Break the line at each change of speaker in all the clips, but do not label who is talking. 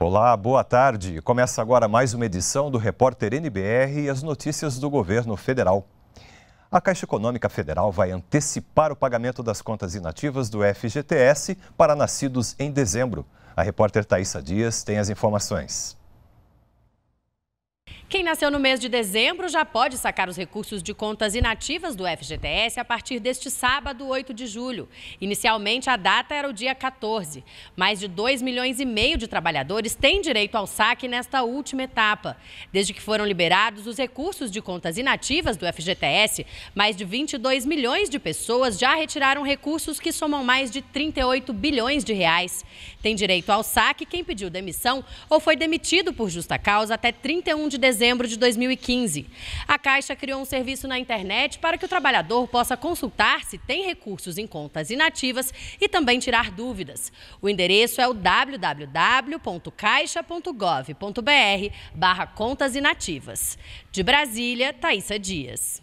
Olá, boa tarde. Começa agora mais uma edição do Repórter NBR e as notícias do governo federal. A Caixa Econômica Federal vai antecipar o pagamento das contas inativas do FGTS para nascidos em dezembro. A repórter Thaisa Dias tem as informações.
Quem nasceu no mês de dezembro já pode sacar os recursos de contas inativas do FGTS a partir deste sábado, 8 de julho. Inicialmente, a data era o dia 14. Mais de 2 milhões e meio de trabalhadores têm direito ao saque nesta última etapa. Desde que foram liberados os recursos de contas inativas do FGTS, mais de 22 milhões de pessoas já retiraram recursos que somam mais de 38 bilhões de reais. Tem direito ao saque quem pediu demissão ou foi demitido por justa causa até 31 de dezembro dezembro de 2015. A Caixa criou um serviço na internet para que o trabalhador possa consultar se tem recursos em contas inativas e também tirar dúvidas. O endereço é o www.caixa.gov.br barra contas inativas. De Brasília, Thaisa Dias.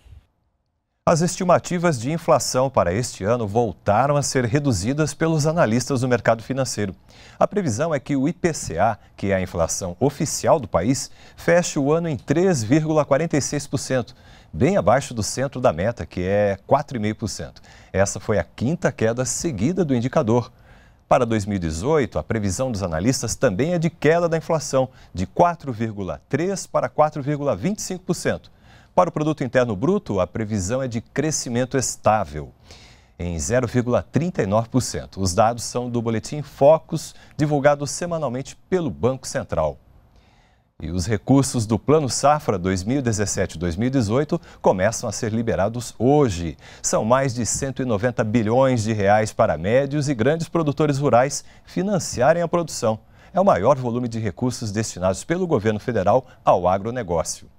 As estimativas de inflação para este ano voltaram a ser reduzidas pelos analistas do mercado financeiro. A previsão é que o IPCA, que é a inflação oficial do país, feche o ano em 3,46%, bem abaixo do centro da meta, que é 4,5%. Essa foi a quinta queda seguida do indicador. Para 2018, a previsão dos analistas também é de queda da inflação, de 4,3% para 4,25%. Para o Produto Interno Bruto, a previsão é de crescimento estável, em 0,39%. Os dados são do boletim Focus, divulgado semanalmente pelo Banco Central. E os recursos do Plano Safra 2017-2018 começam a ser liberados hoje. São mais de 190 bilhões de reais para médios e grandes produtores rurais financiarem a produção. É o maior volume de recursos destinados pelo governo federal ao agronegócio.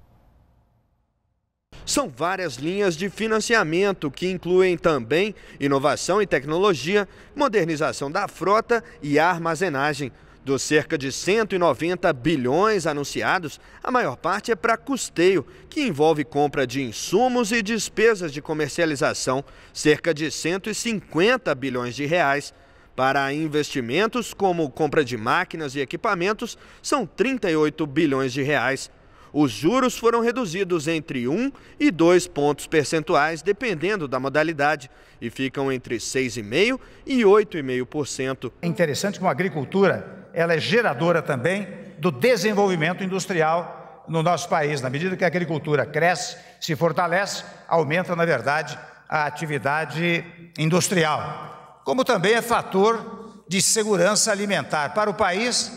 São várias linhas de financiamento que incluem também inovação e tecnologia, modernização da frota e armazenagem. Dos cerca de 190 bilhões anunciados, a maior parte é para custeio, que envolve compra de insumos e despesas de comercialização, cerca de 150 bilhões de reais. Para investimentos como compra de máquinas e equipamentos, são 38 bilhões de reais os juros foram reduzidos entre 1 e 2 pontos percentuais, dependendo da modalidade, e ficam entre 6,5% e 8,5%. É interessante como a agricultura ela é geradora também do desenvolvimento industrial no nosso país. Na medida que a agricultura cresce, se fortalece, aumenta, na verdade, a atividade industrial. Como também é fator de segurança alimentar para o país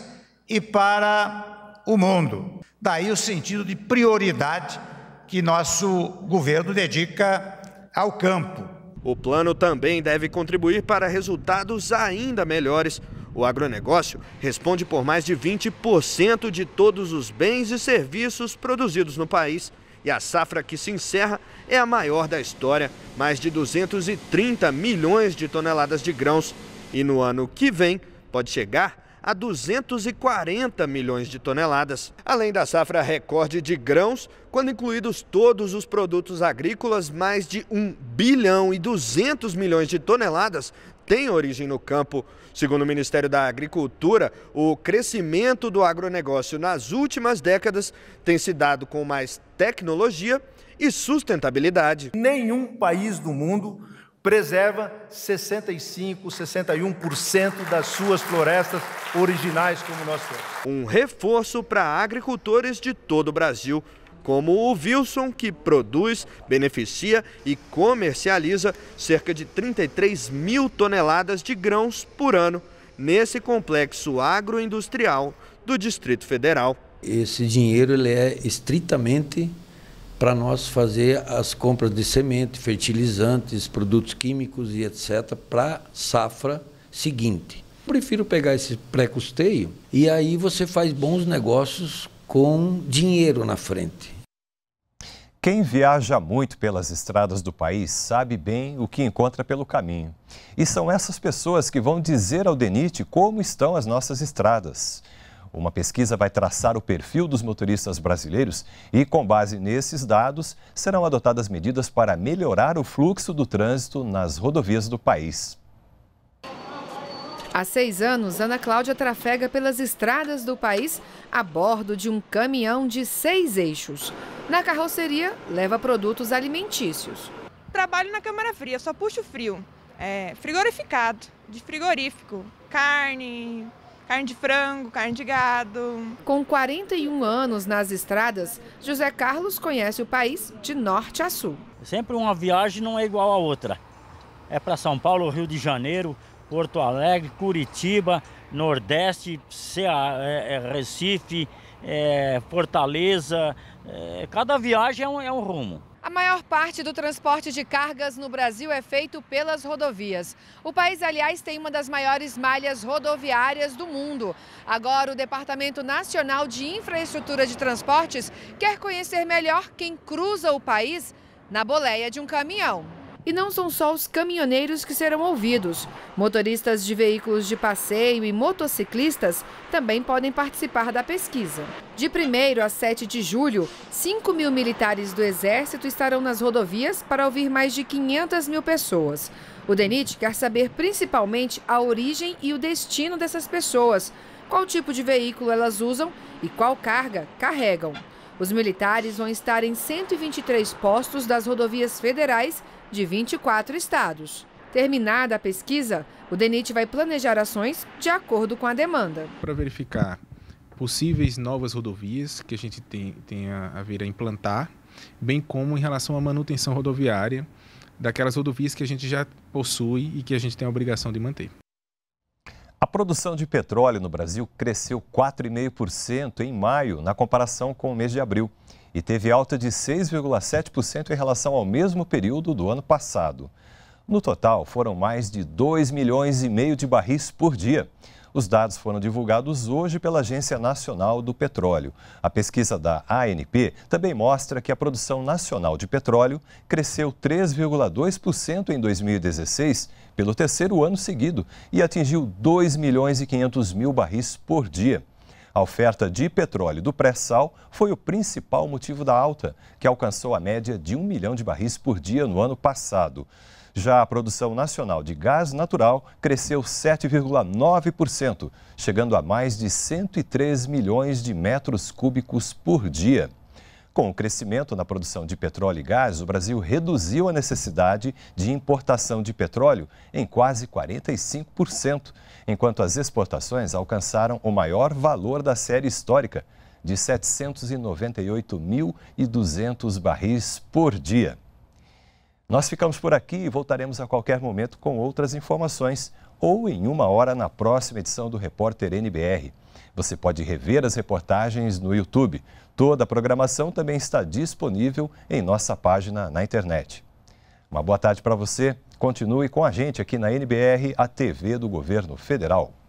e para o mundo. Daí o sentido de prioridade que nosso governo dedica ao campo. O plano também deve contribuir para resultados ainda melhores. O agronegócio responde por mais de 20% de todos os bens e serviços produzidos no país. E a safra que se encerra é a maior da história, mais de 230 milhões de toneladas de grãos. E no ano que vem pode chegar a 240 milhões de toneladas, além da safra recorde de grãos, quando incluídos todos os produtos agrícolas, mais de 1 bilhão e 200 milhões de toneladas tem origem no campo. Segundo o Ministério da Agricultura, o crescimento do agronegócio nas últimas décadas tem se dado com mais tecnologia e sustentabilidade. Nenhum país do mundo preserva 65, 61% das suas florestas originais como nós temos. Um reforço para agricultores de todo o Brasil, como o Wilson, que produz, beneficia e comercializa cerca de 33 mil toneladas de grãos por ano nesse complexo agroindustrial do Distrito Federal. Esse dinheiro ele é estritamente para nós fazer as compras de semente, fertilizantes, produtos químicos e etc. para safra seguinte.
Prefiro pegar esse pré-custeio e aí você faz bons negócios com dinheiro na frente. Quem viaja muito pelas estradas do país sabe bem o que encontra pelo caminho. E são essas pessoas que vão dizer ao DENIT como estão as nossas estradas. Uma pesquisa vai traçar o perfil dos motoristas brasileiros e, com base nesses dados, serão adotadas medidas para melhorar o fluxo do trânsito nas rodovias do país.
Há seis anos, Ana Cláudia trafega pelas estradas do país a bordo de um caminhão de seis eixos. Na carroceria, leva produtos alimentícios. Trabalho na Câmara Fria, só puxo frio. É, frigorificado, de frigorífico, carne, carne de frango, carne de gado. Com 41 anos nas estradas, José Carlos conhece o país de norte a sul. Sempre uma
viagem não é igual a outra. É para São Paulo, Rio de Janeiro, Porto Alegre, Curitiba, Nordeste, Cea, é, é Recife, é, Fortaleza. É, cada viagem é um, é um rumo.
A maior parte do transporte de cargas no Brasil é feito pelas rodovias. O país, aliás, tem uma das maiores malhas rodoviárias do mundo. Agora, o Departamento Nacional de Infraestrutura de Transportes quer conhecer melhor quem cruza o país na boleia de um caminhão. E não são só os caminhoneiros que serão ouvidos. Motoristas de veículos de passeio e motociclistas também podem participar da pesquisa. De 1 a 7 de julho, 5 mil militares do Exército estarão nas rodovias para ouvir mais de 500 mil pessoas. O DENIT quer saber principalmente a origem e o destino dessas pessoas, qual tipo de veículo elas usam e qual carga carregam. Os militares vão estar em 123 postos das rodovias federais de 24 estados. Terminada a pesquisa, o DENIT vai planejar ações de acordo com a demanda.
Para verificar possíveis novas rodovias que a gente tem, tenha a vir a implantar, bem como em relação à manutenção rodoviária daquelas rodovias que a gente já possui e que a gente tem a obrigação de manter.
A produção de petróleo no Brasil cresceu 4,5% em maio, na comparação com o mês de abril, e teve alta de 6,7% em relação ao mesmo período do ano passado. No total, foram mais de 2 milhões e meio de barris por dia, os dados foram divulgados hoje pela Agência Nacional do Petróleo. A pesquisa da ANP também mostra que a produção nacional de petróleo cresceu 3,2% em 2016, pelo terceiro ano seguido, e atingiu 2 milhões e 500 mil barris por dia. A oferta de petróleo do pré-sal foi o principal motivo da alta, que alcançou a média de 1 milhão de barris por dia no ano passado. Já a produção nacional de gás natural cresceu 7,9%, chegando a mais de 103 milhões de metros cúbicos por dia. Com o crescimento na produção de petróleo e gás, o Brasil reduziu a necessidade de importação de petróleo em quase 45%, enquanto as exportações alcançaram o maior valor da série histórica, de 798.200 barris por dia. Nós ficamos por aqui e voltaremos a qualquer momento com outras informações ou em uma hora na próxima edição do Repórter NBR. Você pode rever as reportagens no YouTube. Toda a programação também está disponível em nossa página na internet. Uma boa tarde para você. Continue com a gente aqui na NBR, a TV do Governo Federal.